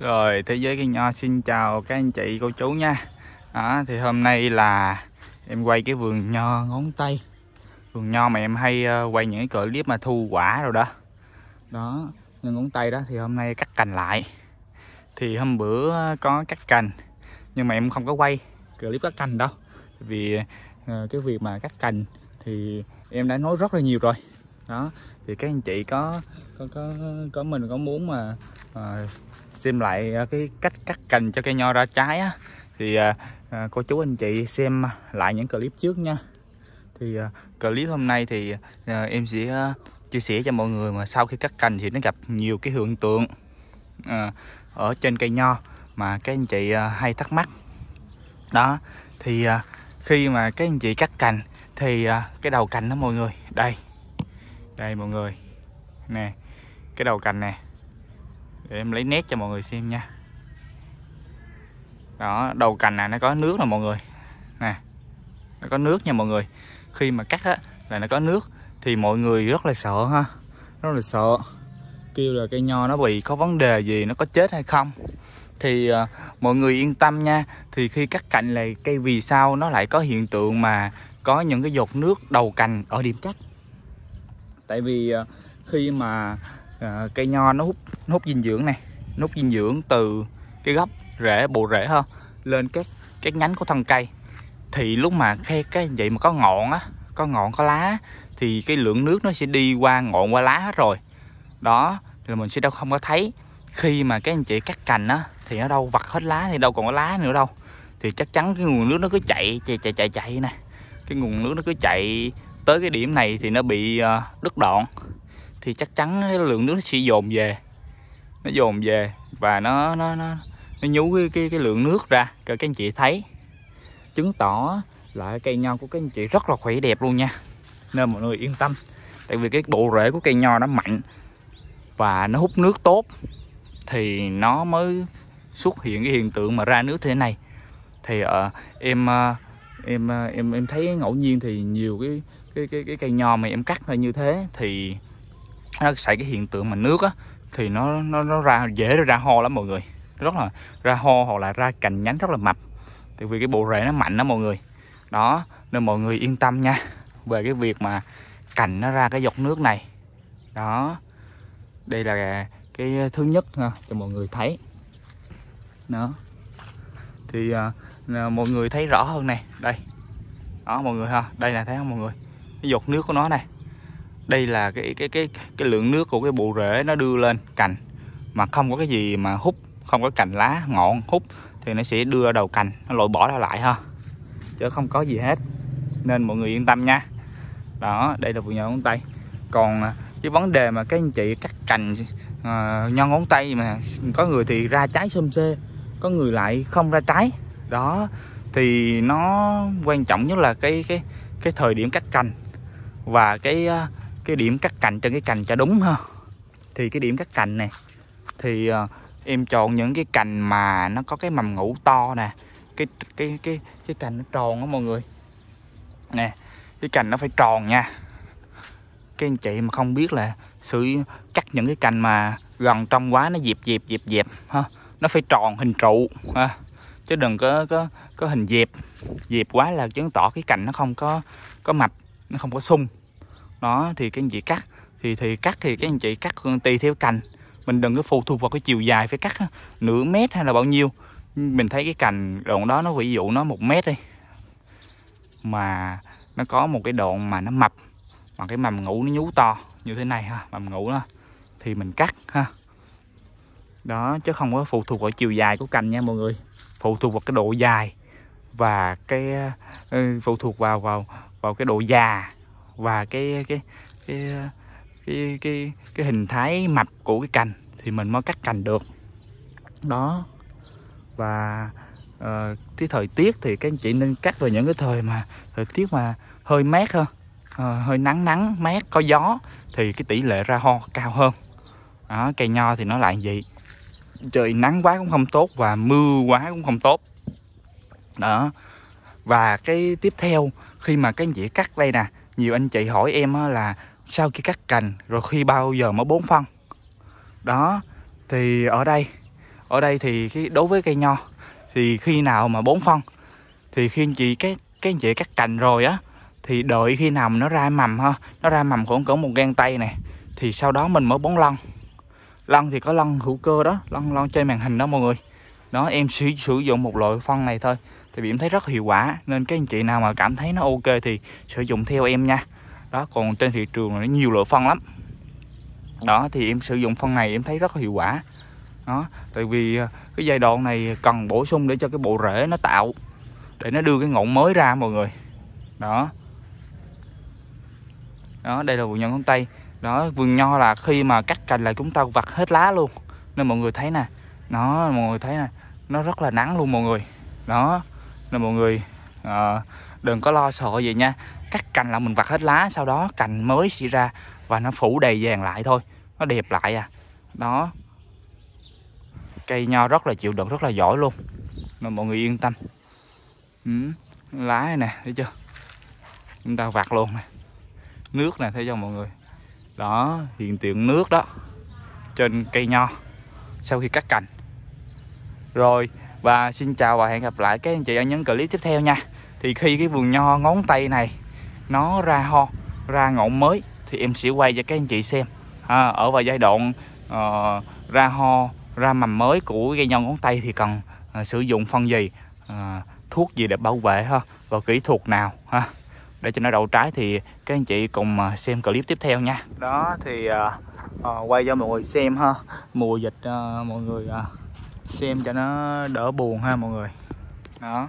Rồi thế giới cây nho xin chào các anh chị cô chú nha à, Thì hôm nay là em quay cái vườn nho ngón tay Vườn nho mà em hay ờ, quay những cái clip mà thu quả rồi đó Đó nhưng ngón tay đó thì hôm nay cắt cành lại Thì hôm bữa có cắt cành Nhưng mà em không có quay clip cắt cành đâu Vì ờ, cái việc mà cắt cành thì em đã nói rất là nhiều rồi đó thì các anh chị có có có, có mình có muốn mà à, xem lại ờ, cái cách cắt cành cho cây nho ra trái á thì ờ, ờ, cô chú anh chị xem lại những clip trước nha thì clip hôm nay thì em sẽ chia sẻ cho mọi người mà sau khi cắt cành thì nó gặp nhiều cái hiện tượng ở trên cây nho mà các anh chị hay thắc mắc đó thì khi mà các anh chị cắt cành thì cái đầu cành đó mọi người đây đây mọi người nè cái đầu cành nè để em lấy nét cho mọi người xem nha đó đầu cành này nó có nước nè mọi người nè nó có nước nha mọi người khi mà cắt á là nó có nước thì mọi người rất là sợ ha rất là sợ kêu là cây nho nó bị có vấn đề gì nó có chết hay không thì uh, mọi người yên tâm nha thì khi cắt cành là cây vì sao nó lại có hiện tượng mà có những cái giọt nước đầu cành ở điểm cắt tại vì uh, khi mà À, cây nho nó hút nó hút dinh dưỡng này nó hút dinh dưỡng từ cái gốc rễ bộ rễ ha lên các các nhánh của thân cây thì lúc mà khi cái vậy mà có ngọn á có ngọn có lá thì cái lượng nước nó sẽ đi qua ngọn qua lá hết rồi đó là mình sẽ đâu không có thấy khi mà các anh chị cắt cành á thì nó đâu vặt hết lá thì đâu còn có lá nữa đâu thì chắc chắn cái nguồn nước nó cứ chạy chạy chạy chạy chạy nè cái nguồn nước nó cứ chạy tới cái điểm này thì nó bị ờ, đứt đoạn thì chắc chắn cái lượng nước nó sẽ dồn về nó dồn về và nó nó nó nó nhú cái cái, cái lượng nước ra cho các anh chị thấy chứng tỏ là cây nho của các anh chị rất là khỏe đẹp luôn nha nên mọi người yên tâm tại vì cái bộ rễ của cây nho nó mạnh và nó hút nước tốt thì nó mới xuất hiện cái hiện tượng mà ra nước thế này thì uh, em uh, em uh, em em thấy ngẫu nhiên thì nhiều cái cái cái cái cây nho mà em cắt là như thế thì nó xảy cái hiện tượng mà nước á thì nó nó nó ra dễ ra ho lắm mọi người rất là ra ho hoặc là ra cành nhánh rất là mập tại vì cái bộ rễ nó mạnh đó mọi người đó nên mọi người yên tâm nha về cái việc mà cành nó ra cái giọt nước này đó đây là cái thứ nhất ha, cho mọi người thấy đó thì à, mọi người thấy rõ hơn này đây đó mọi người ha đây là thấy không mọi người cái giọt nước của nó này đây là cái cái cái cái lượng nước của cái bộ rễ nó đưa lên cành mà không có cái gì mà hút không có cành lá ngọn hút thì nó sẽ đưa đầu cành nó loại bỏ ra lại ha chứ không có gì hết nên mọi người yên tâm nha đó đây là vườn nho ngón tay còn à, cái vấn đề mà các anh chị cắt cành uh, nho ngón tay mà có người thì ra trái xôm xê có người lại không ra trái đó thì nó quan trọng nhất là cái cái cái thời điểm cắt cành và cái uh, cái điểm cắt cành trên cái cành cho đúng ha thì cái điểm cắt cành này thì uh, em chọn những cái cành mà nó có cái mầm ngủ to nè cái cái cái cái cành nó tròn đó mọi người nè cái cành nó phải tròn nha cái anh chị mà không biết là sự cắt những cái cành mà gần trong quá nó dẹp dẹp dẹp dẹp ha nó phải tròn hình trụ ha chứ đừng có có có hình dẹp dẹp quá là chứng tỏ cái cành nó không có có mạch, nó không có sung đó thì các anh chị cắt thì thì cắt thì các anh chị cắt ừ, tùy theo cành mình đừng có phụ thuộc vào cái chiều dài phải cắt nửa mét hay là bao nhiêu mình thấy cái cành đoạn đó nó ví dụ nó một mét đi mà nó có một cái đoạn mà nó mập mà cái mầm ngủ nó nhú to như thế này ha mầm ngủ đó thì mình cắt ha đó chứ không có phụ thuộc vào chiều dài của cành nha mọi người phụ thuộc vào cái độ dài và cái ừ, phụ thuộc vào vào vào cái độ già và cái cái cái cái cái, cái, cái hình thái mập của cái cành thì mình mới cắt cành được đó và uh, cái thời tiết thì các anh chị nên cắt vào những cái thời mà thời tiết mà hơi mát hơn uh, hơi nắng nắng mát có gió thì cái tỷ lệ ra ho cao hơn đó, cây nho thì nó lại vậy trời nắng quá cũng không tốt và mưa quá cũng không tốt đó và cái tiếp theo khi mà các anh chị cắt đây nè nhiều anh chị hỏi em là sau khi cắt cành rồi khi bao giờ mới bốn phân đó thì ở đây ở đây thì cái đối với cây nho thì khi nào mà bốn phân thì khi anh chị cái cái anh chị cắt cành rồi á thì đợi khi nào nó ra mầm ha nó ra mầm khoảng cỡ một gang tay này thì sau đó mình mới bón lân lân thì có lân hữu cơ đó lân lân trên màn hình đó mọi người đó em sử, sử dụng một loại phân này thôi thì vì em thấy rất hiệu quả Nên các anh chị nào mà cảm thấy nó ok thì sử dụng theo em nha Đó còn trên thị trường là nó nhiều loại phân lắm Đó thì em sử dụng phân này em thấy rất hiệu quả Đó Tại vì à, cái giai đoạn này cần bổ sung để cho cái bộ rễ nó tạo Để nó đưa cái ngọn mới ra mọi người Đó Đó đây là vườn nhân con tây đó vườn nho là khi mà cắt cành là chúng ta vặt hết lá luôn nên mọi người thấy nè nó mọi người thấy nè nó rất là nắng luôn mọi người đó nên mọi người à, đừng có lo sợ gì nha cắt cành là mình vặt hết lá sau đó cành mới xỉ ra và nó phủ đầy vàng lại thôi nó đẹp lại à đó cây nho rất là chịu đựng rất là giỏi luôn nên mọi người yên tâm ừ. lá này nè thấy chưa chúng ta vặt luôn này. nước nè thấy cho mọi người đó hiện tượng nước đó trên cây nho sau khi cắt cành rồi và xin chào và hẹn gặp lại các anh chị ở những clip tiếp theo nha thì khi cái vườn nho ngón tay này nó ra ho ra ngọn mới thì em sẽ quay cho các anh chị xem à, ở vào giai đoạn uh, ra ho ra mầm mới của cây nho ngón tay thì cần uh, sử dụng phân gì uh, thuốc gì để bảo vệ ha và kỹ thuật nào ha để cho nó đậu trái thì các anh chị cùng xem clip tiếp theo nha đó thì uh, uh, quay cho mọi người xem ha mùa dịch uh, mọi người uh, xem cho nó đỡ buồn ha mọi người đó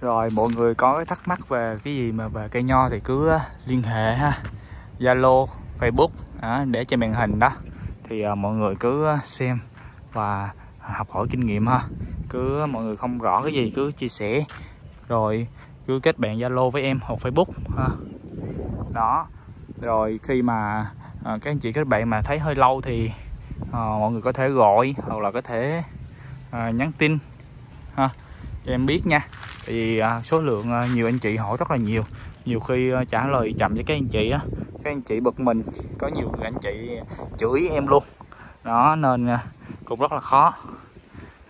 rồi mọi người có cái thắc mắc về cái gì mà về cây nho thì cứ ờ, liên hệ ha Zalo Facebook đó, để trên màn hình đó thì uh, mọi người cứ ờ, xem và học hỏi kinh nghiệm ha cứ mọi người không rõ cái gì cứ chia sẻ rồi cứ kết bạn Zalo với em hoặc Facebook ha đó rồi khi mà à, các anh chị các bạn mà thấy hơi lâu thì à, mọi người có thể gọi hoặc là có thể à, nhắn tin ha cho em biết nha vì à, số lượng à, nhiều anh chị hỏi rất là nhiều nhiều khi à, trả lời chậm với các anh chị á các anh chị bực mình có nhiều anh chị chửi em luôn đó nên à, cũng rất là khó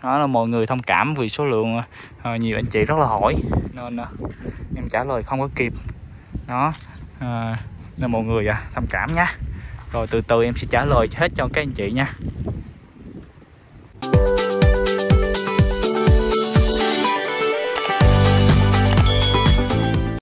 đó là mọi người thông cảm vì số lượng à, à, nhiều anh chị rất là hỏi nên à, em trả lời không có kịp đó à, nên mọi người à, thông cảm nha rồi từ từ em sẽ trả lời hết cho các anh chị nha